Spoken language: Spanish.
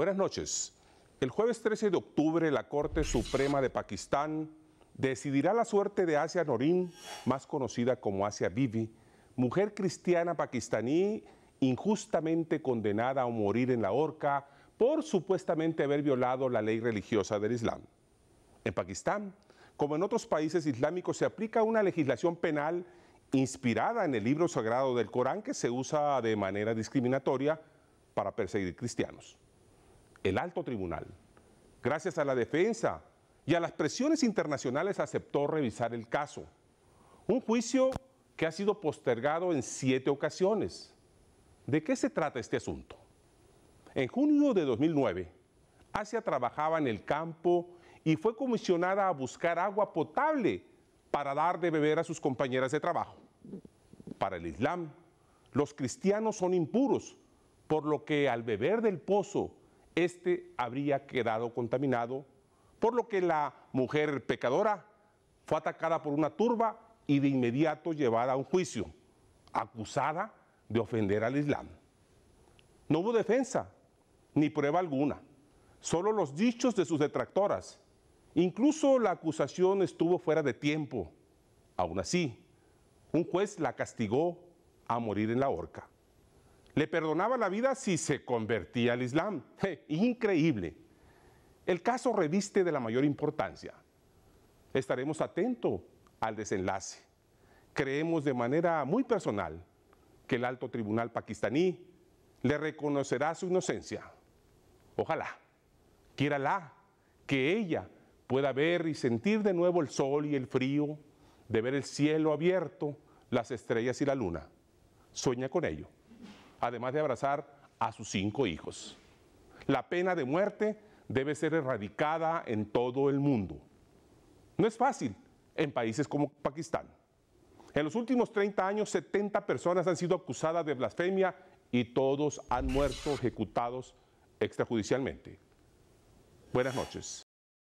Buenas noches. El jueves 13 de octubre la Corte Suprema de Pakistán decidirá la suerte de Asia Norin, más conocida como Asia Bibi, mujer cristiana pakistaní injustamente condenada a morir en la horca por supuestamente haber violado la ley religiosa del Islam. En Pakistán, como en otros países islámicos, se aplica una legislación penal inspirada en el libro sagrado del Corán que se usa de manera discriminatoria para perseguir cristianos el alto tribunal, gracias a la defensa y a las presiones internacionales, aceptó revisar el caso. Un juicio que ha sido postergado en siete ocasiones. ¿De qué se trata este asunto? En junio de 2009, Asia trabajaba en el campo y fue comisionada a buscar agua potable para dar de beber a sus compañeras de trabajo. Para el Islam, los cristianos son impuros, por lo que al beber del pozo este habría quedado contaminado, por lo que la mujer pecadora fue atacada por una turba y de inmediato llevada a un juicio, acusada de ofender al Islam. No hubo defensa, ni prueba alguna, solo los dichos de sus detractoras. Incluso la acusación estuvo fuera de tiempo. Aún así, un juez la castigó a morir en la horca. Le perdonaba la vida si se convertía al Islam. Increíble. El caso reviste de la mayor importancia. Estaremos atentos al desenlace. Creemos de manera muy personal que el alto tribunal pakistaní le reconocerá su inocencia. Ojalá, la que ella pueda ver y sentir de nuevo el sol y el frío, de ver el cielo abierto, las estrellas y la luna. Sueña con ello además de abrazar a sus cinco hijos. La pena de muerte debe ser erradicada en todo el mundo. No es fácil en países como Pakistán. En los últimos 30 años, 70 personas han sido acusadas de blasfemia y todos han muerto ejecutados extrajudicialmente. Buenas noches.